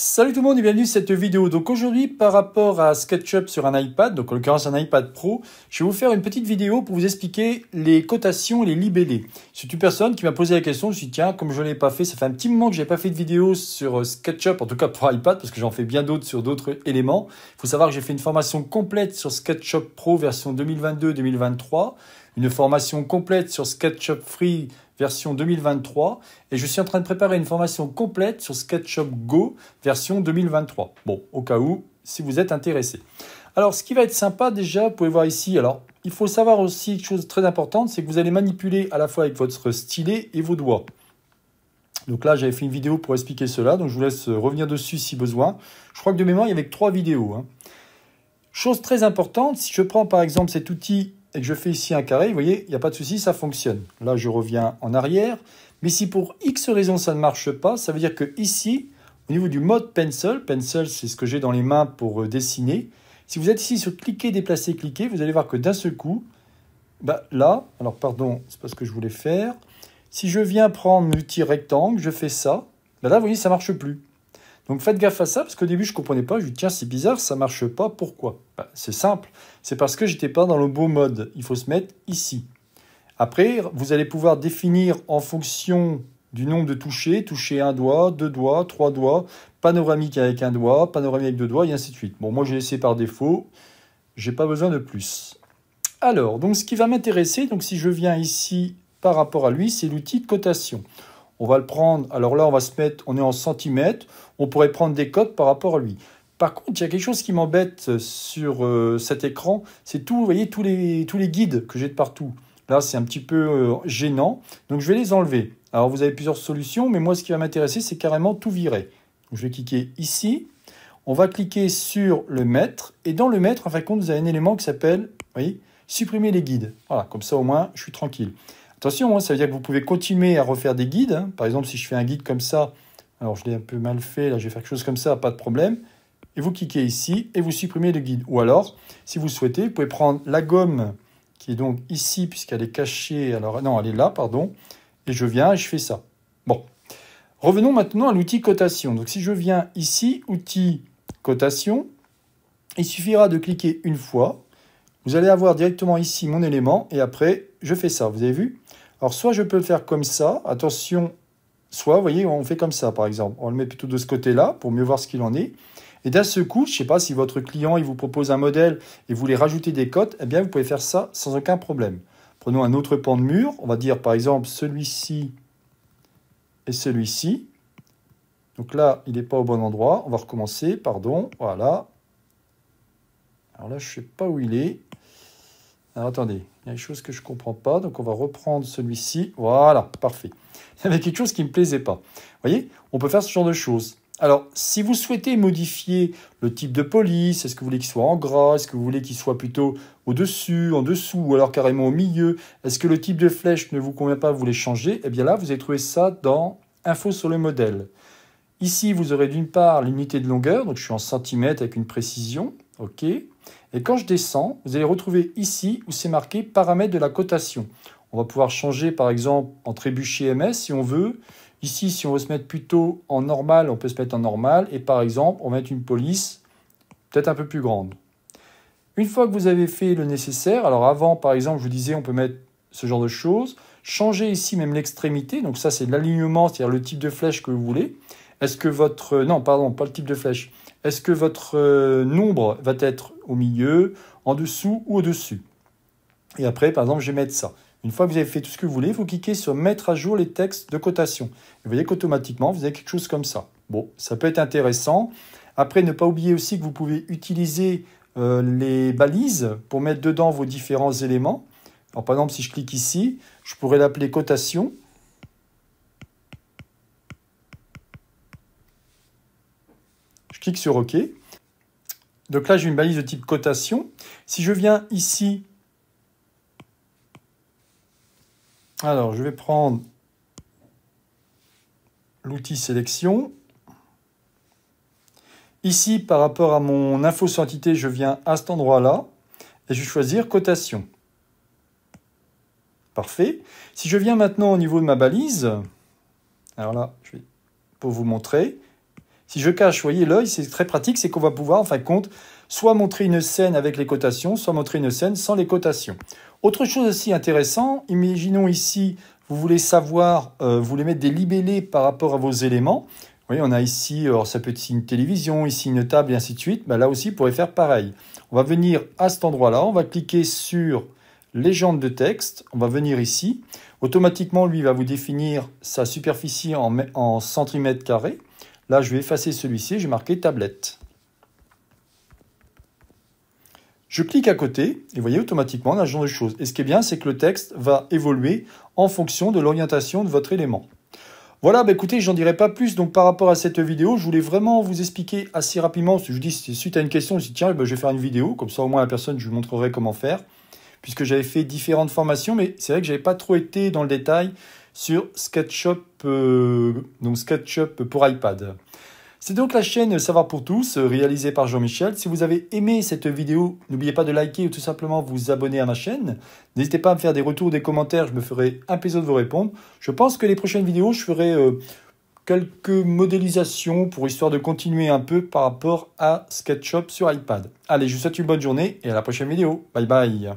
Salut tout le monde et bienvenue à cette vidéo. Donc aujourd'hui, par rapport à SketchUp sur un iPad, donc en l'occurrence un iPad Pro, je vais vous faire une petite vidéo pour vous expliquer les cotations et les libellés. C'est une personne qui m'a posé la question, je me suis dit tiens, comme je ne l'ai pas fait, ça fait un petit moment que je n'ai pas fait de vidéo sur euh, SketchUp, en tout cas pour iPad, parce que j'en fais bien d'autres sur d'autres éléments. Il faut savoir que j'ai fait une formation complète sur SketchUp Pro version 2022-2023, une formation complète sur SketchUp Free version 2023 et je suis en train de préparer une formation complète sur SketchUp Go version 2023. Bon, au cas où, si vous êtes intéressé. Alors, ce qui va être sympa déjà, vous pouvez voir ici, alors il faut savoir aussi une chose très importante, c'est que vous allez manipuler à la fois avec votre stylet et vos doigts. Donc là, j'avais fait une vidéo pour expliquer cela, donc je vous laisse euh, revenir dessus si besoin. Je crois que de mémoire, il y avait que trois vidéos. Hein. Chose très importante, si je prends par exemple cet outil et que je fais ici un carré, vous voyez, il n'y a pas de souci, ça fonctionne. Là, je reviens en arrière. Mais si pour X raison ça ne marche pas, ça veut dire que ici, au niveau du mode pencil, pencil c'est ce que j'ai dans les mains pour euh, dessiner, si vous êtes ici sur cliquer, déplacer, cliquer, vous allez voir que d'un seul coup, bah, là, alors pardon, c'est pas ce que je voulais faire, si je viens prendre l'outil rectangle, je fais ça, bah, là vous voyez ça marche plus. Donc faites gaffe à ça, parce qu'au début, je ne comprenais pas. Je me dis, tiens, c'est bizarre, ça ne marche pas. Pourquoi bah, C'est simple. C'est parce que j'étais pas dans le beau mode. Il faut se mettre ici. Après, vous allez pouvoir définir en fonction du nombre de touchés, toucher un doigt, deux doigts, trois doigts, panoramique avec un doigt, panoramique avec deux doigts, et ainsi de suite. Bon, moi, j'ai laissé par défaut. J'ai pas besoin de plus. Alors, donc ce qui va m'intéresser, donc si je viens ici par rapport à lui, c'est l'outil de cotation. On va le prendre, alors là, on va se mettre, on est en centimètres, on pourrait prendre des cotes par rapport à lui. Par contre, il y a quelque chose qui m'embête euh, sur euh, cet écran, c'est tout, vous voyez, tous les, tous les guides que j'ai de partout. Là, c'est un petit peu euh, gênant, donc je vais les enlever. Alors, vous avez plusieurs solutions, mais moi, ce qui va m'intéresser, c'est carrément tout virer. je vais cliquer ici, on va cliquer sur le mètre, et dans le mètre, en fin de compte, vous avez un élément qui s'appelle, voyez, supprimer les guides. Voilà, comme ça, au moins, je suis tranquille. Attention, hein, ça veut dire que vous pouvez continuer à refaire des guides. Hein. Par exemple, si je fais un guide comme ça, alors je l'ai un peu mal fait, là je vais faire quelque chose comme ça, pas de problème. Et vous cliquez ici et vous supprimez le guide. Ou alors, si vous souhaitez, vous pouvez prendre la gomme qui est donc ici, puisqu'elle est cachée. Alors, non, elle est là, pardon. Et je viens et je fais ça. Bon. Revenons maintenant à l'outil cotation. Donc, si je viens ici, outil cotation, il suffira de cliquer une fois. Vous allez avoir directement ici mon élément et après, je fais ça. Vous avez vu alors, soit je peux le faire comme ça, attention, soit, vous voyez, on fait comme ça, par exemple. On le met plutôt de ce côté-là, pour mieux voir ce qu'il en est. Et d'un seul coup, je ne sais pas si votre client il vous propose un modèle et vous voulez rajouter des cotes, eh bien, vous pouvez faire ça sans aucun problème. Prenons un autre pan de mur, on va dire par exemple celui-ci et celui-ci. Donc là, il n'est pas au bon endroit. On va recommencer, pardon, voilà. Alors là, je ne sais pas où il est attendez, il y a une chose que je ne comprends pas, donc on va reprendre celui-ci. Voilà, parfait. Il y avait quelque chose qui ne me plaisait pas. Vous voyez, on peut faire ce genre de choses. Alors, si vous souhaitez modifier le type de police, est-ce que vous voulez qu'il soit en gras, est-ce que vous voulez qu'il soit plutôt au-dessus, en dessous, ou alors carrément au milieu, est-ce que le type de flèche ne vous convient pas, vous voulez changer, eh bien là, vous allez trouver ça dans Info sur le modèle. Ici, vous aurez d'une part l'unité de longueur, donc je suis en centimètres avec une précision, OK. Et quand je descends, vous allez retrouver ici où c'est marqué paramètres de la cotation. On va pouvoir changer par exemple en trébuchet MS si on veut. Ici, si on veut se mettre plutôt en normal, on peut se mettre en normal. Et par exemple, on va mettre une police peut-être un peu plus grande. Une fois que vous avez fait le nécessaire, alors avant par exemple, je vous disais, on peut mettre ce genre de choses. Changer ici même l'extrémité, donc ça c'est l'alignement, c'est-à-dire le type de flèche que vous voulez. Est-ce que votre... Non, pardon, pas le type de flèche. Est-ce que votre euh, nombre va être au milieu, en dessous ou au-dessus Et après, par exemple, je vais mettre ça. Une fois que vous avez fait tout ce que vous voulez, vous cliquez sur Mettre à jour les textes de cotation. vous voyez qu'automatiquement, vous avez quelque chose comme ça. Bon, ça peut être intéressant. Après, ne pas oublier aussi que vous pouvez utiliser euh, les balises pour mettre dedans vos différents éléments. Alors, par exemple, si je clique ici, je pourrais l'appeler cotation. Je clique sur OK. Donc là, j'ai une balise de type cotation. Si je viens ici, alors je vais prendre l'outil sélection. Ici, par rapport à mon info sur je viens à cet endroit-là et je vais choisir cotation. Parfait. Si je viens maintenant au niveau de ma balise, alors là, je vais pour vous montrer, si je cache, vous voyez, l'œil, c'est très pratique, c'est qu'on va pouvoir, en fin de compte, soit montrer une scène avec les cotations, soit montrer une scène sans les cotations. Autre chose aussi intéressante, imaginons ici, vous voulez savoir, euh, vous voulez mettre des libellés par rapport à vos éléments. Vous voyez, on a ici, alors ça peut être une télévision, ici une table, et ainsi de suite. Ben, là aussi, vous pourrez faire pareil. On va venir à cet endroit-là, on va cliquer sur légende de texte, on va venir ici. Automatiquement, lui, va vous définir sa superficie en, en centimètres carrés. Là, je vais effacer celui-ci, j'ai marqué tablette. Je clique à côté et vous voyez automatiquement un genre de choses. Et ce qui est bien, c'est que le texte va évoluer en fonction de l'orientation de votre élément. Voilà, bah, écoutez, écoutez, n'en dirai pas plus. Donc par rapport à cette vidéo, je voulais vraiment vous expliquer assez rapidement. Je vous dis, suite à une question, je dis tiens, bah, je vais faire une vidéo, comme ça au moins la personne, je vous montrerai comment faire. Puisque j'avais fait différentes formations, mais c'est vrai que je j'avais pas trop été dans le détail sur euh, SketchUp, pour iPad. C'est donc la chaîne Savoir pour tous, réalisée par Jean-Michel. Si vous avez aimé cette vidéo, n'oubliez pas de liker ou tout simplement vous abonner à ma chaîne. N'hésitez pas à me faire des retours, des commentaires, je me ferai un plaisir de vous répondre. Je pense que les prochaines vidéos, je ferai euh, quelques modélisations pour histoire de continuer un peu par rapport à SketchUp sur iPad. Allez, je vous souhaite une bonne journée et à la prochaine vidéo. Bye bye